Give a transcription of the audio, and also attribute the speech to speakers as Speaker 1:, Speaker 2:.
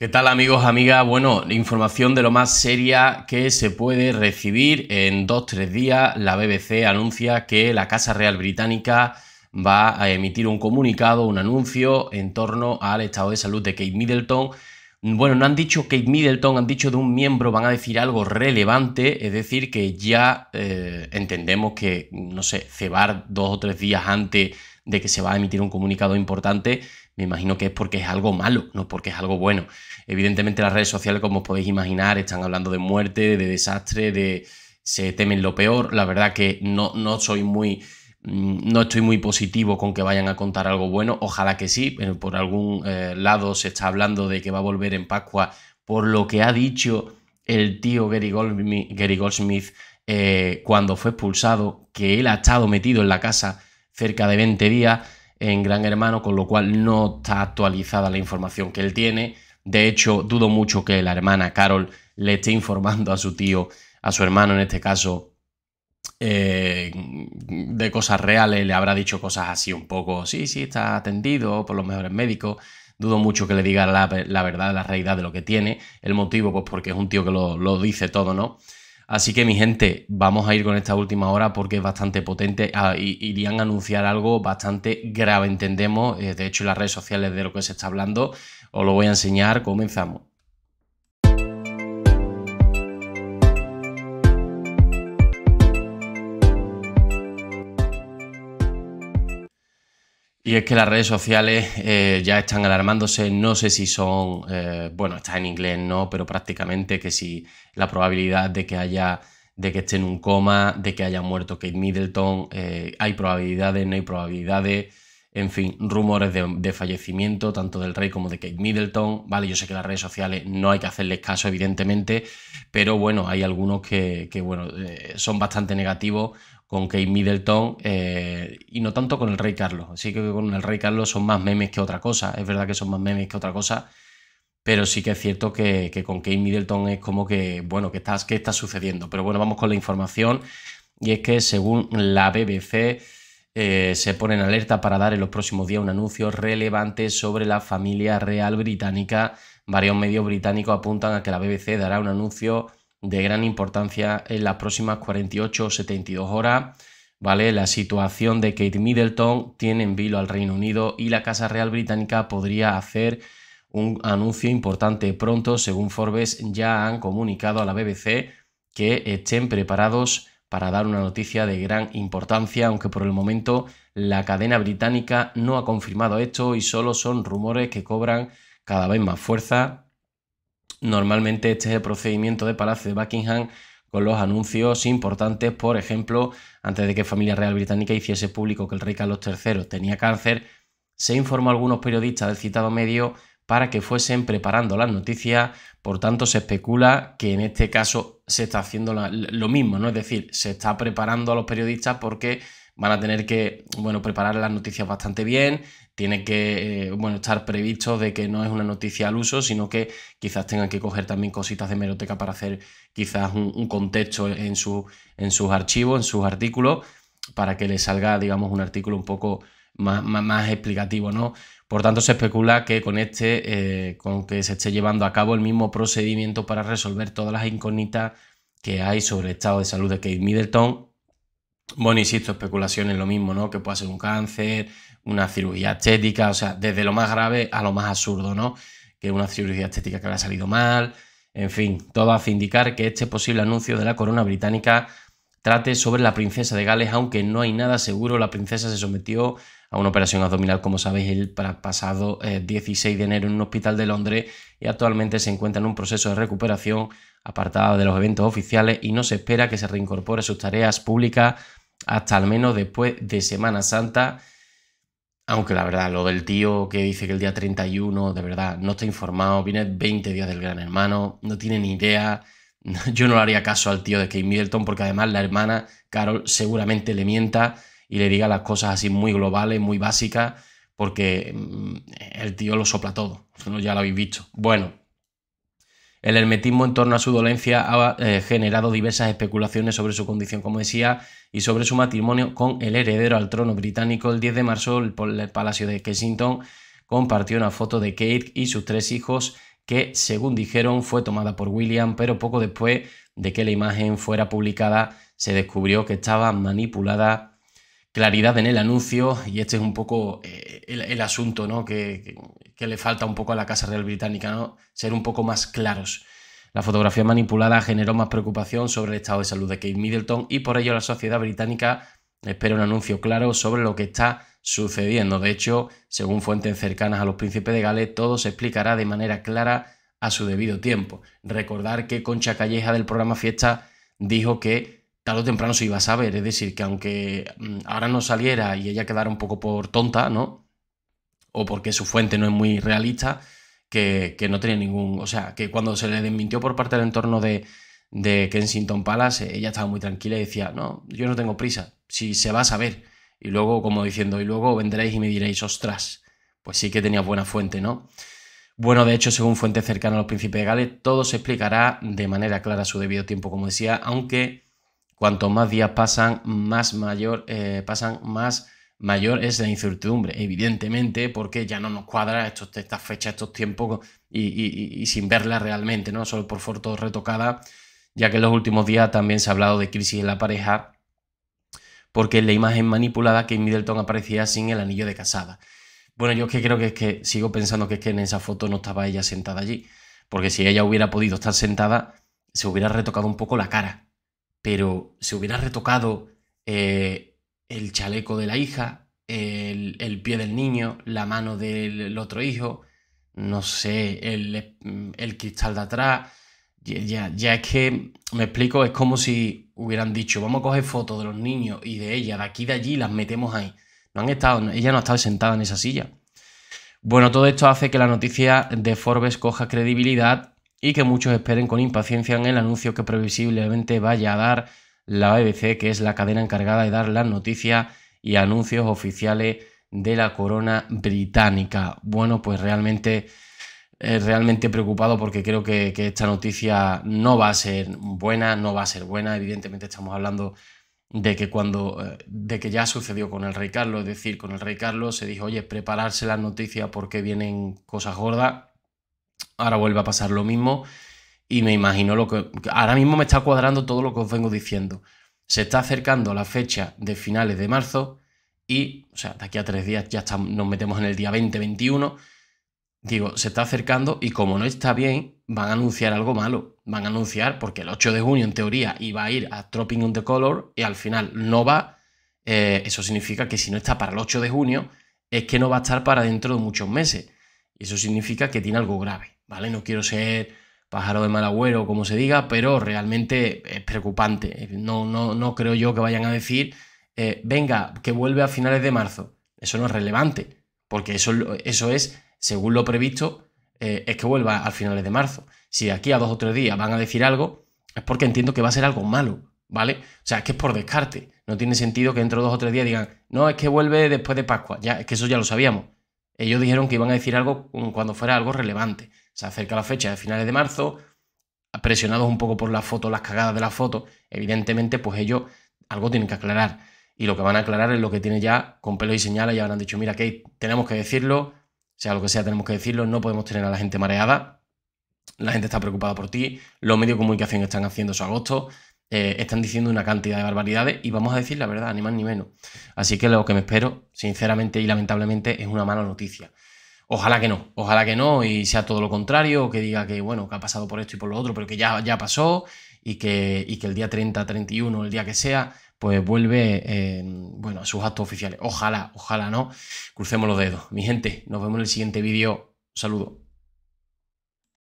Speaker 1: ¿Qué tal amigos, amigas? Bueno, información de lo más seria que se puede recibir en dos, tres días. La BBC anuncia que la Casa Real Británica va a emitir un comunicado, un anuncio en torno al estado de salud de Kate Middleton. Bueno, no han dicho Kate Middleton, han dicho de un miembro, van a decir algo relevante, es decir, que ya eh, entendemos que, no sé, cebar dos o tres días antes de que se va a emitir un comunicado importante, me imagino que es porque es algo malo, no porque es algo bueno. Evidentemente las redes sociales, como os podéis imaginar, están hablando de muerte, de desastre, de se temen lo peor. La verdad que no, no soy muy... Mm, no estoy muy positivo con que vayan a contar algo bueno. Ojalá que sí. pero Por algún eh, lado se está hablando de que va a volver en Pascua por lo que ha dicho el tío Gary Goldsmith, eh, cuando fue expulsado, que él ha estado metido en la casa cerca de 20 días en Gran Hermano, con lo cual no está actualizada la información que él tiene. De hecho, dudo mucho que la hermana Carol le esté informando a su tío, a su hermano en este caso, eh, de cosas reales, le habrá dicho cosas así un poco, sí, sí, está atendido por los mejores médicos. Dudo mucho que le diga la, verdad, la realidad de lo que tiene. El motivo, pues porque es un tío que lo dice todo, ¿no? Así que mi gente, vamos a ir con esta última hora porque es bastante potente. Ah, irían a anunciar algo bastante grave, entendemos. Eh, de hecho, las redes sociales de lo que se está hablando, os lo voy a enseñar. Comenzamos. Y es que las redes sociales eh, ya están alarmándose, no sé si son, eh, bueno, está en inglés, ¿no? Pero prácticamente que si la probabilidad de que haya, de que esté en un coma, de que haya muerto Kate Middleton, eh, hay probabilidades, no hay probabilidades, en fin, rumores de, fallecimiento tanto del rey como de Kate Middleton, ¿vale? Yo sé que las redes sociales no hay que hacerles caso, evidentemente, pero bueno, hay algunos que, que bueno, son bastante negativos con Kate Middleton eh, y no tanto con el Rey Carlos. Así que con el Rey Carlos son más memes que otra cosa. Es verdad que son más memes que otra cosa, pero sí que es cierto que, con Kate Middleton es como que, bueno, ¿qué, estás, está sucediendo? Pero bueno, vamos con la información. Y es que según la BBC, eh, se pone en alerta para dar en los próximos días un anuncio relevante sobre la familia real británica. Varios medios británicos apuntan a que la BBC dará un anuncio de gran importancia en las próximas 48 o 72 horas. ¿Vale? La situación de Kate Middleton tiene en vilo al Reino Unido y la Casa Real Británica podría hacer un anuncio importante pronto, según Forbes ya han comunicado a la BBC que estén preparados para dar una noticia de gran importancia, aunque por el momento la cadena británica no ha confirmado esto y solo son rumores que cobran cada vez más fuerza Normalmente este es el procedimiento de Palacio de Buckingham con los anuncios importantes, por ejemplo, antes de que Familia Real Británica hiciese público que el rey Carlos III tenía cáncer, se informó a algunos periodistas del citado medio para que fuesen preparando las noticias, por tanto se especula que en este caso se está haciendo lo mismo, ¿no? Es decir, se está preparando a los periodistas porque van a tener que, bueno, preparar las noticias bastante bien, tiene que, eh, bueno, estar previsto de que no es una noticia al uso, sino que quizás tengan que coger también cositas de meroteca para hacer quizás un, contexto en, su, en sus archivos, en sus artículos, para que les salga, digamos, un artículo un poco más, más, explicativo, ¿no? Por tanto, se especula que con este, eh, con que se esté llevando a cabo el mismo procedimiento para resolver todas las incógnitas que hay sobre el estado de salud de Kate Middleton bueno, insisto, especulaciones, lo mismo, ¿no? Que pueda ser un cáncer, una cirugía estética, o sea, desde lo más grave a lo más absurdo, ¿no? Que una cirugía estética que le ha salido mal, en fin, todo hace indicar que este posible anuncio de la corona británica trate sobre la princesa de Gales, aunque no hay nada seguro, la princesa se sometió a una operación abdominal, como sabéis, el pasado 16 eh, de enero en un hospital de Londres y actualmente se encuentra en un proceso de recuperación apartada de los eventos oficiales y no se espera que se reincorpore sus tareas públicas hasta al menos después de Semana Santa. Aunque la verdad, lo del tío que dice que el día 31, de verdad, no está informado, viene 20 días del gran hermano, no tiene ni idea. Yo no le haría caso al tío de Kate Middleton porque además la hermana Carol seguramente le mienta y le diga las cosas así muy globales, muy básicas, porque mm, el tío lo sopla todo, ya lo habéis visto. Bueno, el hermetismo en torno a su dolencia ha eh, generado diversas especulaciones sobre su condición como decía y sobre su matrimonio con el heredero al trono británico. El 10 de marzo el, Palacio de Kensington compartió una foto de Kate y sus tres hijos que, según dijeron, fue tomada por William, pero poco después de que la imagen fuera publicada se descubrió que estaba manipulada claridad en el anuncio y este es un poco eh, el, asunto ¿no? que, que le falta un poco a la Casa Real Británica, ¿no? ser un poco más claros. La fotografía manipulada generó más preocupación sobre el estado de salud de Kate Middleton y por ello la sociedad británica espera un anuncio claro sobre lo que está sucediendo. De hecho, según fuentes cercanas a los príncipes de Gales, todo se explicará de manera clara a su debido tiempo. Recordar que Concha Calleja del programa Fiesta dijo que tarde o temprano se iba a saber, es decir, que aunque mm, ahora no saliera y ella quedara un poco por tonta, ¿no? o porque su fuente no es muy realista, que, no tenía ningún. O sea, que cuando se le desmintió por parte del entorno de, Kensington Palace, ella estaba muy tranquila y decía, no, yo no tengo prisa, si se va a saber. Y luego, como diciendo, y luego vendréis y me diréis, ostras, pues sí que tenía buena fuente, ¿no? Bueno, de hecho, según fuentes cercanas a los príncipes de Gales, todo se explicará de manera clara a su debido tiempo, como decía, aunque cuanto más días pasan, más mayor, eh, pasan más mayor es la incertidumbre, evidentemente, porque ya no nos cuadra estos, estas fechas, estos tiempos y, sin verla realmente, ¿no? Solo por fotos retocadas, ya que en los últimos días también se ha hablado de crisis en la pareja, porque en la imagen manipulada que Middleton aparecía sin el anillo de casada. Bueno, yo es que creo que es que sigo pensando que es que en esa foto no estaba ella sentada allí, porque si ella hubiera podido estar sentada, se hubiera retocado un poco la cara, pero se hubiera retocado eh, el chaleco de la hija, el, pie del niño, la mano del otro hijo, no sé, el, cristal de atrás. Ya, ya, es que, me explico, es como si hubieran dicho, vamos a coger fotos de los niños y de ella, de aquí y de allí, las metemos ahí. No han estado, ella no ha estado sentada en esa silla. Bueno, todo esto hace que la noticia de Forbes coja credibilidad y que muchos esperen con impaciencia en el anuncio que previsiblemente vaya a dar la BBC que es la cadena encargada de dar las noticias y anuncios oficiales de la corona británica. Bueno, pues realmente, eh, realmente preocupado porque creo que, que, esta noticia no va a ser buena, no va a ser buena. Evidentemente estamos hablando de que cuando, eh, de que ya sucedió con el rey Carlos, es decir, con el rey Carlos se dijo, oye, prepararse las noticias porque vienen cosas gordas. Ahora vuelve a pasar lo mismo y me imagino lo que... Ahora mismo me está cuadrando todo lo que os vengo diciendo. Se está acercando la fecha de finales de marzo y, o sea, de aquí a tres días ya nos metemos en el día 20-21. Digo, se está acercando y como no está bien, van a anunciar algo malo. Van a anunciar, porque el 8 de junio en teoría iba a ir a Dropping on the Color y al final no va. Eh, eso significa que si no está para el 8 de junio, es que no va a estar para dentro de muchos meses. Y eso significa que tiene algo grave, ¿vale? No quiero ser pájaro de mal agüero, como se diga, pero realmente es preocupante. No, no, no creo yo que vayan a decir, eh, venga, que vuelve a finales de marzo. Eso no es relevante, porque eso, eso es, según lo previsto, eh, es que vuelva a finales de marzo. Si aquí a dos o tres días van a decir algo, es porque entiendo que va a ser algo malo, ¿vale? O sea, es que es por descarte. No tiene sentido que dentro de dos o tres días digan, no, es que vuelve después de Pascua. Ya, es que eso ya lo sabíamos. Ellos dijeron que iban a decir algo cuando fuera algo relevante se acerca la fecha de finales de marzo, presionados un poco por las fotos, las cagadas de las fotos, evidentemente pues ellos algo tienen que aclarar. Y lo que van a aclarar es lo que tiene ya con pelo y señales, ya habrán dicho, mira que tenemos que decirlo, sea lo que sea, tenemos que decirlo, no podemos tener a la gente mareada, la gente está preocupada por ti, los medios de comunicación están haciendo su agosto, eh, están diciendo una cantidad de barbaridades y vamos a decir la verdad, ni más ni menos. Así que lo que me espero, sinceramente y lamentablemente, es una mala noticia. Ojalá que no, ojalá que no y sea todo lo contrario, que diga que, bueno, que ha pasado por esto y por lo otro, pero que ya, ya pasó y que, y que el día 30, 31, el día que sea, pues vuelve eh, bueno, a sus actos oficiales. Ojalá, ojalá no. Crucemos los dedos. Mi gente, nos vemos en el siguiente vídeo. Saludos.